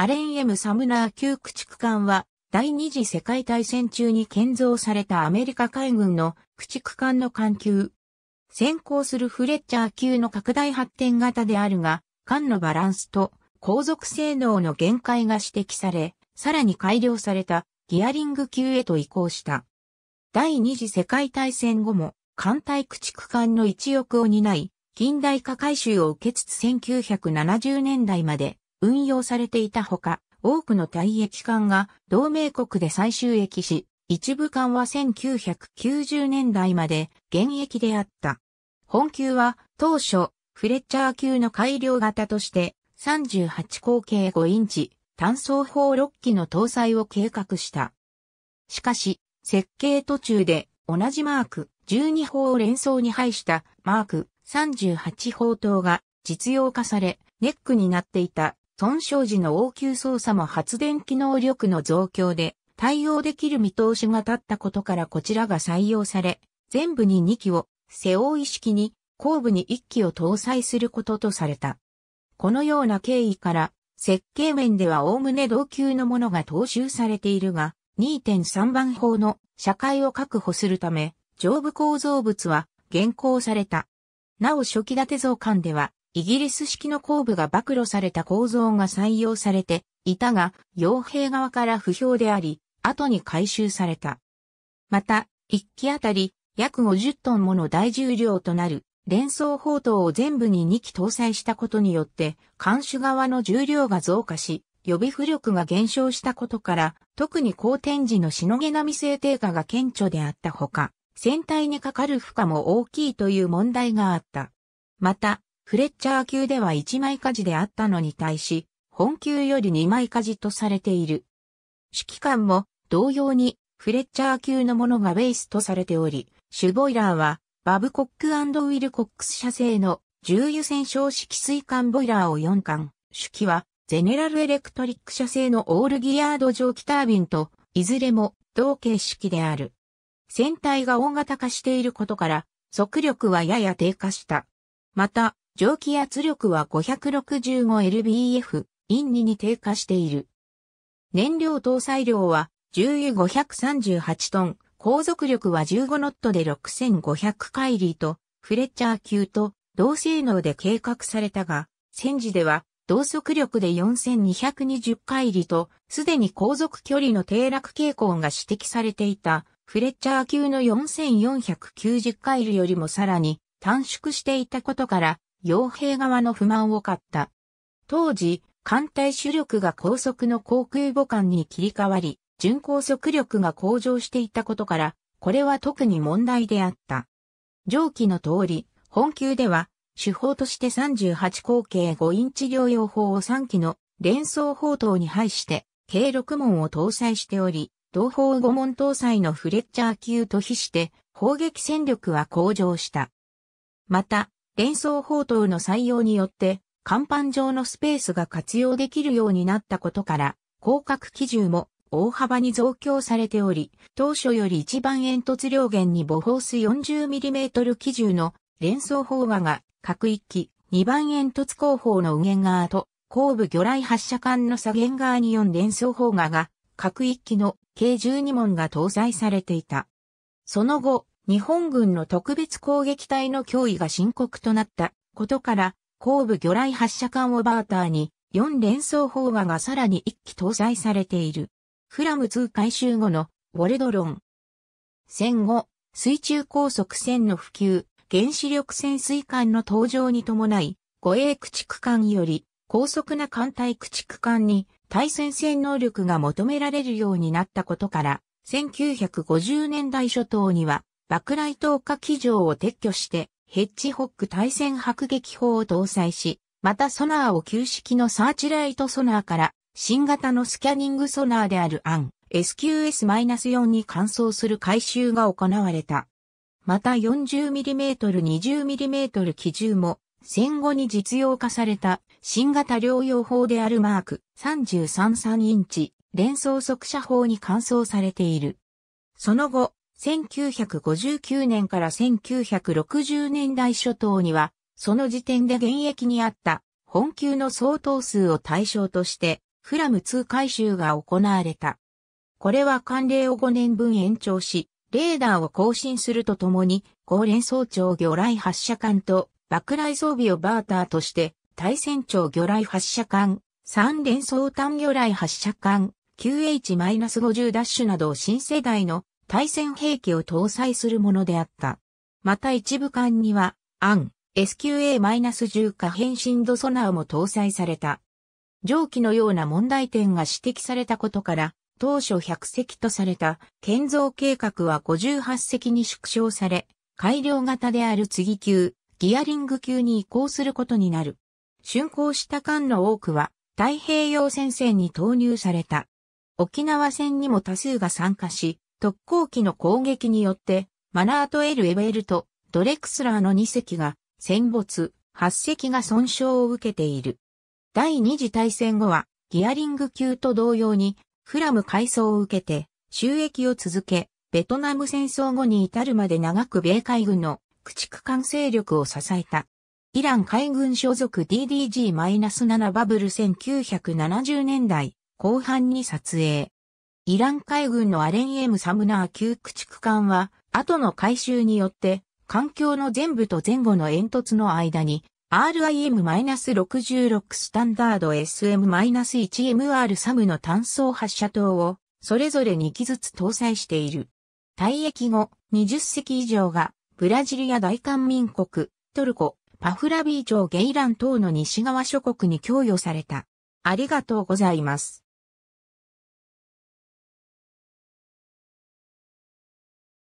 アレン・エム・サムナー級駆逐艦は、第二次世界大戦中に建造されたアメリカ海軍の駆逐艦の艦級。先行するフレッチャー級の拡大発展型であるが、艦のバランスと航続性能の限界が指摘され、さらに改良されたギアリング級へと移行した。第二次世界大戦後も艦隊駆逐艦の一翼を担い、近代化改修を受けつつ1970年代まで運用されていたほか、多くの退役艦が同盟国で再収益し、一部艦は1990年代まで現役であった。本級は当初、フレッチャー級の改良型として38口径5インチ単装砲6機の搭載を計画した。しかし、設計途中で同じマーク12砲を連想に配したマーク38砲塔が実用化され、ネックになっていた損傷時の応急操作も発電機能力の増強で対応できる見通しが立ったことからこちらが採用され、全部に2機を、背負い式に、後部に1機を搭載することとされた。このような経緯から、設計面では概ね同級のものが踏襲されているが、2.3番法の社会を確保するため、上部構造物は現行された。なお初期建て造館では、イギリス式の後部が暴露された構造が採用されていたが、傭兵側から不評であり、後に回収された。また、一機あたり約50トンもの大重量となる連装砲塔を全部に2機搭載したことによって、艦首側の重量が増加し、予備浮力が減少したことから、特に後天時のしのげ波み性低下が顕著であったほか、船体にかかる負荷も大きいという問題があった。また、フレッチャー級では1枚火事であったのに対し、本級より2枚火事とされている。指揮官も同様にフレッチャー級のものがベースとされており、シュボイラーはバブコックウィルコックス社製の重油戦勝式水管ボイラーを4管、主機はゼネラルエレクトリック社製のオールギヤード蒸気タービンと、いずれも同形式である。船体が大型化していることから、速力はやや低下した。また、蒸気圧力は 565lbf、イン2に低下している。燃料搭載量は重油538トン、航続力は15ノットで6500リーと、フレッチャー級と同性能で計画されたが、戦時では同速力で4220リーと、すでに航続距離の低落傾向が指摘されていた、フレッチャー級の4490リーよりもさらに短縮していたことから、傭兵側の不満を買った。当時、艦隊主力が高速の航空母艦に切り替わり、巡航速力が向上していたことから、これは特に問題であった。上記の通り、本級では、手法として38口径5インチ療養法を3機の連装砲塔に配して、計6門を搭載しており、同砲5門搭載のフレッチャー級と比して、砲撃戦力は向上した。また、連想砲塔の採用によって、甲板上のスペースが活用できるようになったことから、広角機銃も大幅に増強されており、当初より一番煙突両舷に母砲数 40mm 機銃の連想砲話が各一機、2番煙突後方の右舷側と、後部魚雷発射管の左舷側に4連装砲画が、各一機の計12門が搭載されていた。その後、日本軍の特別攻撃隊の脅威が深刻となったことから、後部魚雷発射管オバーターに4連装砲話がさらに1機搭載されている。フラム2回収後のウォレドロン。戦後、水中高速船の普及、原子力潜水艦の登場に伴い、護衛駆逐艦より高速な艦隊駆逐艦に対戦戦能力が求められるようになったことから、1950年代初頭には爆雷投下機場を撤去して、ヘッジホック対戦迫撃砲を搭載し、またソナーを旧式のサーチライトソナーから新型のスキャニングソナーであるアン SQS-4 に換装する回収が行われた。また 40mm、20mm 機銃も戦後に実用化された新型療養法であるマーク333インチ連装速射砲に換装されている。その後、1959年から1960年代初頭には、その時点で現役にあった本級の相当数を対象として、フラム2回収が行われた。これは慣例を5年分延長し、レーダーを更新するとともに、高連総長魚雷発射艦と爆雷装備をバーターとして、対船長魚雷発射艦、三連装単魚雷発射艦、QH-50 ダッシュなど新世代の対戦兵器を搭載するものであった。また一部艦には、アン、SQA-10 可変身度ソナーも搭載された。蒸気のような問題点が指摘されたことから、当初100隻とされた建造計画は58隻に縮小され、改良型である次級、ギアリング級に移行することになる。竣工した艦の多くは太平洋戦線に投入された。沖縄戦にも多数が参加し、特攻機の攻撃によって、マナート・エル・エベルとドレクスラーの2隻が戦没、8隻が損傷を受けている。第二次大戦後は、ギアリング級と同様に、フラム改装を受けて、収益を続け、ベトナム戦争後に至るまで長く米海軍の駆逐艦勢力を支えた。イラン海軍所属 DDG-7 バブル1970年代後半に撮影。イラン海軍のアレン・エム・サムナー級駆逐艦は、後の改修によって、環境の全部と前後の煙突の間に、RIM-66 スタンダード SM-1MR サムの単装発射塔を、それぞれ2機ずつ搭載している。退役後、20隻以上が、ブラジルや大韓民国、トルコ、パフラビー朝ゲイラン等の西側諸国に供与された。ありがとうございます。